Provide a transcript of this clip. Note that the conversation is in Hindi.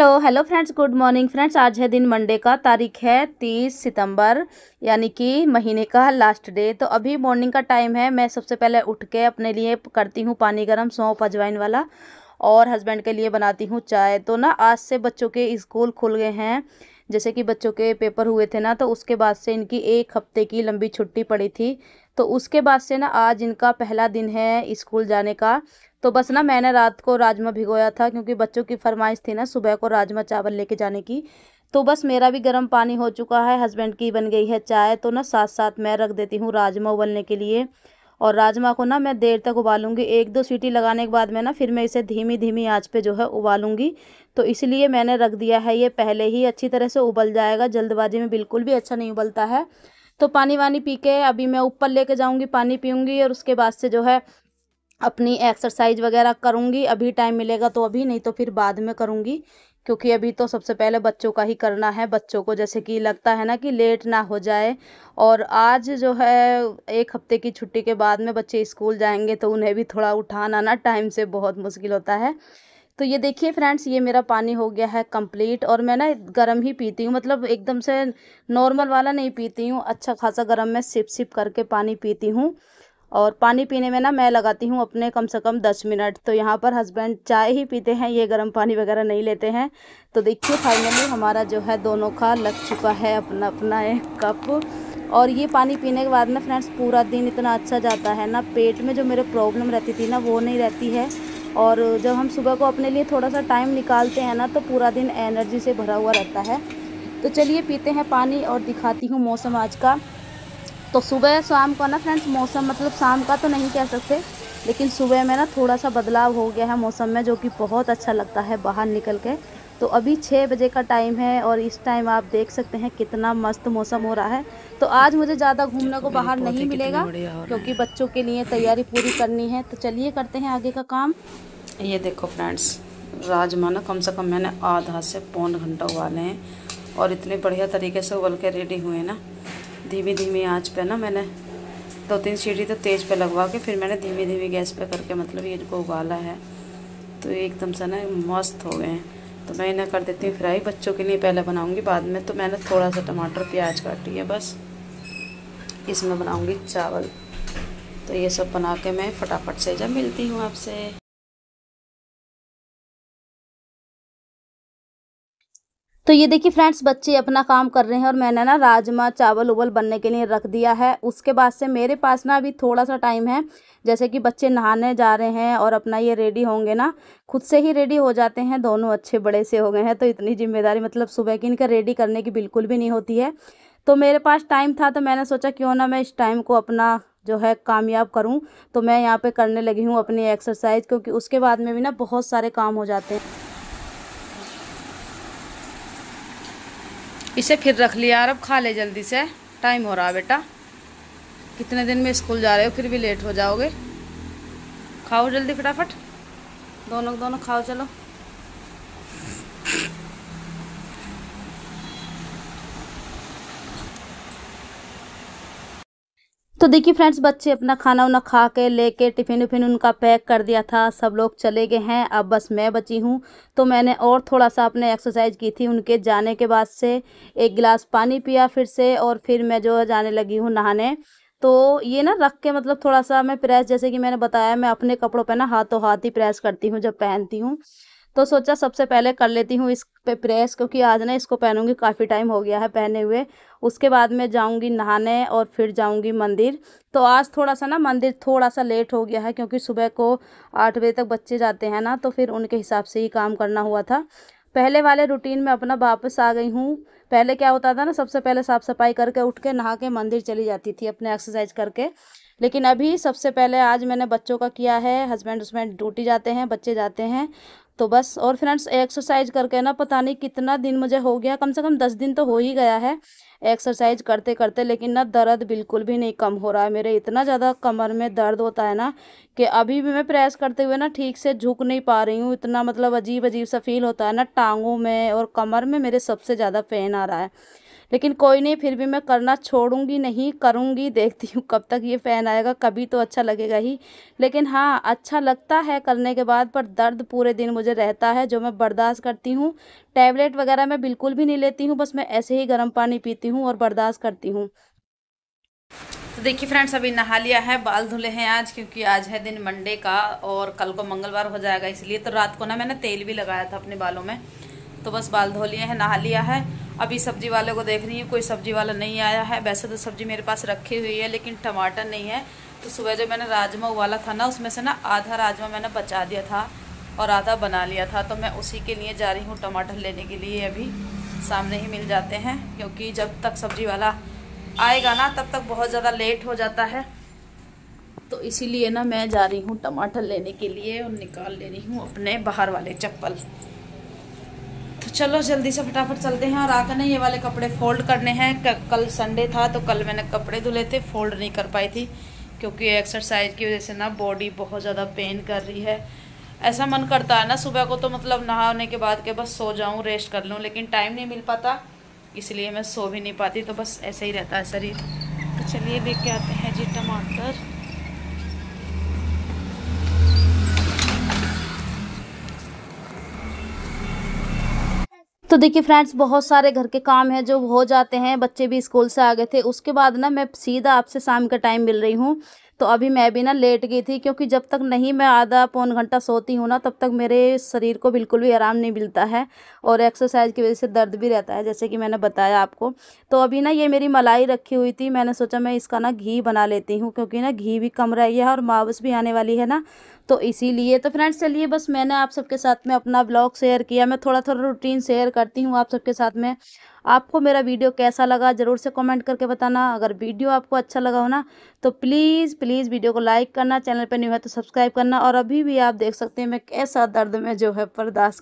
hello hello friends good morning friends आज है दिन मंडे का तारीख है तीस सितंबर यानी कि महीने का लास्ट डे तो अभी मॉर्निंग का टाइम है मैं सबसे पहले उठ के अपने लिए करती हूँ पानी गर्म सौंप अजवाइन वाला और हस्बैंड के लिए बनाती हूँ चाय तो ना आज से बच्चों के स्कूल खुल गए हैं जैसे कि बच्चों के पेपर हुए थे ना तो उसके बाद से इनकी एक हफ्ते की लंबी छुट्टी पड़ी थी तो उसके बाद से ना आज इनका पहला दिन है स्कूल जाने का तो बस ना मैंने रात को राजमा भिगोया था क्योंकि बच्चों की फरमाइश थी ना सुबह को राजमा चावल लेके जाने की तो बस मेरा भी गर्म पानी हो चुका है हस्बैंड की बन गई है चाय तो ना साथ साथ मैं रख देती हूँ राजमा उबलने के लिए और राजमा को ना मैं देर तक उबालूंगी एक दो सीटी लगाने के बाद में ना फिर मैं इसे धीमी धीमी आँच पे जो है उबालूंगी तो इसलिए मैंने रख दिया है ये पहले ही अच्छी तरह से उबल जाएगा जल्दबाजी में बिल्कुल भी अच्छा नहीं उबलता है तो पानी वानी पी के अभी मैं ऊपर लेके जाऊंगी पानी पीऊँगी और उसके बाद से जो है अपनी एक्सरसाइज वगैरह करूँगी अभी टाइम मिलेगा तो अभी नहीं तो फिर बाद में करूँगी क्योंकि अभी तो सबसे पहले बच्चों का ही करना है बच्चों को जैसे कि लगता है ना कि लेट ना हो जाए और आज जो है एक हफ़्ते की छुट्टी के बाद में बच्चे स्कूल जाएंगे तो उन्हें भी थोड़ा उठाना ना टाइम से बहुत मुश्किल होता है तो ये देखिए फ्रेंड्स ये मेरा पानी हो गया है कंप्लीट और मैं ना गर्म ही पीती हूँ मतलब एकदम से नॉर्मल वाला नहीं पीती हूँ अच्छा खासा गर्म मैं सिप सिप करके पानी पीती हूँ और पानी पीने में ना मैं लगाती हूँ अपने कम से कम दस मिनट तो यहाँ पर हस्बैंड चाय ही पीते हैं ये गर्म पानी वगैरह नहीं लेते हैं तो देखिए फाइनली हमारा जो है दोनों का लग चुका है अपना अपना एक कप और ये पानी पीने के बाद ना फ्रेंड्स पूरा दिन इतना अच्छा जाता है ना पेट में जो मेरे प्रॉब्लम रहती थी ना वो नहीं रहती है और जब हम सुबह को अपने लिए थोड़ा सा टाइम निकालते हैं ना तो पूरा दिन एनर्जी से भरा हुआ रहता है तो चलिए पीते हैं पानी और दिखाती हूँ मौसम आज का तो सुबह या शाम का ना फ्रेंड्स मौसम मतलब शाम का तो नहीं कह सकते लेकिन सुबह में ना थोड़ा सा बदलाव हो गया है मौसम में जो कि बहुत अच्छा लगता है बाहर निकल के तो अभी छः बजे का टाइम है और इस टाइम आप देख सकते हैं कितना मस्त मौसम हो रहा है तो आज मुझे ज़्यादा घूमने को बाहर नहीं मिलेगा क्योंकि बच्चों के लिए तैयारी पूरी करनी है तो चलिए करते हैं आगे का काम ये देखो फ्रेंड्स राजमा ना कम से कम मैंने आधा से पौन घंटा उबाले हैं और इतने बढ़िया तरीके से उबल के रेडी हुए ना धीमी धीमी आँच पर ना मैंने दो तीन सीढ़ी तो तेज़ पे लगवा के फिर मैंने धीमी धीमी गैस पे करके मतलब ये इनको उबाला है तो ये एकदम से ना मस्त हो गए हैं तो मैं इन्हें कर देती हूँ फ्राई बच्चों के लिए पहले बनाऊँगी बाद में तो मैंने थोड़ा सा टमाटर प्याज काटी है बस इसमें बनाऊँगी चावल तो ये सब बना के मैं फटाफट से जब मिलती हूँ आपसे तो ये देखिए फ्रेंड्स बच्चे अपना काम कर रहे हैं और मैंने ना राजमा चावल उवल बनने के लिए रख दिया है उसके बाद से मेरे पास ना अभी थोड़ा सा टाइम है जैसे कि बच्चे नहाने जा रहे हैं और अपना ये रेडी होंगे ना खुद से ही रेडी हो जाते हैं दोनों अच्छे बड़े से हो गए हैं तो इतनी जिम्मेदारी मतलब सुबह की इनका रेडी करने की बिल्कुल भी नहीं होती है तो मेरे पास टाइम था तो मैंने सोचा क्यों ना मैं इस टाइम को अपना जो है कामयाब करूं तो मैं यहाँ पे करने लगी हूँ अपनी एक्सरसाइज क्योंकि उसके बाद में भी ना बहुत सारे काम हो जाते हैं इसे फिर रख लिया अब खा ले जल्दी से टाइम हो रहा है बेटा कितने दिन में स्कूल जा रहे हो फिर भी लेट हो जाओगे खाओ जल्दी फटाफट दोनों दोनों खाओ चलो तो देखिए फ्रेंड्स बच्चे अपना खाना उना खा के लेके टिफ़िन उफिन उनका पैक कर दिया था सब लोग चले गए हैं अब बस मैं बची हूँ तो मैंने और थोड़ा सा अपने एक्सरसाइज की थी उनके जाने के बाद से एक गिलास पानी पिया फिर से और फिर मैं जो जाने लगी हूँ नहाने तो ये ना रख के मतलब थोड़ा सा मैं प्रेस जैसे कि मैंने बताया मैं अपने कपड़ों पर ना हाथों हाथ ही प्रेस करती हूँ जब पहनती हूँ तो सोचा सबसे पहले कर लेती हूँ इस पे प्रेस क्योंकि आज ना इसको पहनूंगी काफ़ी टाइम हो गया है पहने हुए उसके बाद मैं जाऊंगी नहाने और फिर जाऊंगी मंदिर तो आज थोड़ा सा ना मंदिर थोड़ा सा लेट हो गया है क्योंकि सुबह को आठ बजे तक बच्चे जाते हैं ना तो फिर उनके हिसाब से ही काम करना हुआ था पहले वाले रूटीन में अपना वापस आ गई हूँ पहले क्या होता था ना सबसे पहले साफ़ सफाई करके उठ के नहा के मंदिर चली जाती थी अपने एक्सरसाइज करके लेकिन अभी सबसे पहले आज मैंने बच्चों का किया है हस्बैंड उसमें ड्यूटी जाते हैं बच्चे जाते हैं तो बस और फ्रेंड्स एक्सरसाइज करके ना पता नहीं कितना दिन मुझे हो गया कम से कम दस दिन तो हो ही गया है एक्सरसाइज करते करते लेकिन ना दर्द बिल्कुल भी नहीं कम हो रहा है मेरे इतना ज़्यादा कमर में दर्द होता है ना कि अभी भी मैं प्रेस करते हुए ना ठीक से झुक नहीं पा रही हूँ इतना मतलब अजीब अजीब सा फील होता है ना टांगों में और कमर में मेरे सबसे ज़्यादा पेन आ रहा है लेकिन कोई नहीं फिर भी मैं करना छोड़ूंगी नहीं करूंगी देखती हूँ कब तक ये फ़ैन आएगा कभी तो अच्छा लगेगा ही लेकिन हाँ अच्छा लगता है करने के बाद पर दर्द पूरे दिन मुझे रहता है जो मैं बर्दाश्त करती हूँ टैबलेट वगैरह मैं बिल्कुल भी नहीं लेती हूँ बस मैं ऐसे ही गर्म पानी पीती हूँ और बर्दाश्त करती हूँ तो देखिए फ्रेंड्स अभी नहा लिया है बाल धुले हैं आज क्योंकि आज है दिन मंडे का और कल को मंगलवार हो जाएगा इसलिए तो रात को ना मैंने तेल भी लगाया था अपने बालों में तो बस बाल धो लिए हैं नहा लिया है अभी सब्जी वाले को देख रही हूँ कोई सब्जी वाला नहीं आया है वैसे तो सब्जी मेरे पास रखी हुई है लेकिन टमाटर नहीं है तो सुबह जो मैंने राजमा उबाला था ना उसमें से ना आधा राजमा मैंने बचा दिया था और आधा बना लिया था तो मैं उसी के लिए जा रही हूँ टमाटर लेने के लिए अभी सामने ही मिल जाते हैं क्योंकि जब तक सब्जी वाला आएगा ना तब तक बहुत ज़्यादा लेट हो जाता है तो इसीलिए ना मैं जा रही हूँ टमाटर लेने के लिए और निकाल ले रही हूँ अपने बाहर वाले चप्पल चलो जल्दी से फटाफट चलते हैं और आकर नहीं ये वाले कपड़े फोल्ड करने हैं कल संडे था तो कल मैंने कपड़े धुले थे फोल्ड नहीं कर पाई थी क्योंकि एक्सरसाइज की वजह से ना बॉडी बहुत ज़्यादा पेन कर रही है ऐसा मन करता है ना सुबह को तो मतलब नहाने के बाद के बस सो जाऊँ रेस्ट कर लूँ लेकिन टाइम नहीं मिल पाता इसलिए मैं सो भी नहीं पाती तो बस ऐसे ही रहता है शरीर तो चलिए देख के आते हैं जी टमाटर तो देखिए फ्रेंड्स बहुत सारे घर के काम हैं जो हो जाते हैं बच्चे भी स्कूल से आ गए थे उसके बाद ना मैं सीधा आपसे शाम का टाइम मिल रही हूँ तो अभी मैं भी ना लेट गई थी क्योंकि जब तक नहीं मैं आधा पौन घंटा सोती हूँ ना तब तक मेरे शरीर को बिल्कुल भी आराम नहीं मिलता है और एक्सरसाइज की वजह से दर्द भी रहता है जैसे कि मैंने बताया आपको तो अभी ना ये मेरी मलाई रखी हुई थी मैंने सोचा मैं इसका ना घी बना लेती हूँ क्योंकि ना घी भी कम रह गया है और मावस भी आने वाली है ना तो इसीलिए तो फ्रेंड्स चलिए बस मैंने आप सबके साथ में अपना ब्लॉग शेयर किया मैं थोड़ा थोड़ा रूटीन शेयर करती हूँ आप सबके साथ में आपको मेरा वीडियो कैसा लगा ज़रूर से कमेंट करके बताना अगर वीडियो आपको अच्छा लगा हो ना तो प्लीज़ प्लीज़ वीडियो को लाइक करना चैनल पर नहीं हुआ तो सब्सक्राइब करना और अभी भी आप देख सकते हैं मैं कैसा दर्द में जो है बर्दाश्त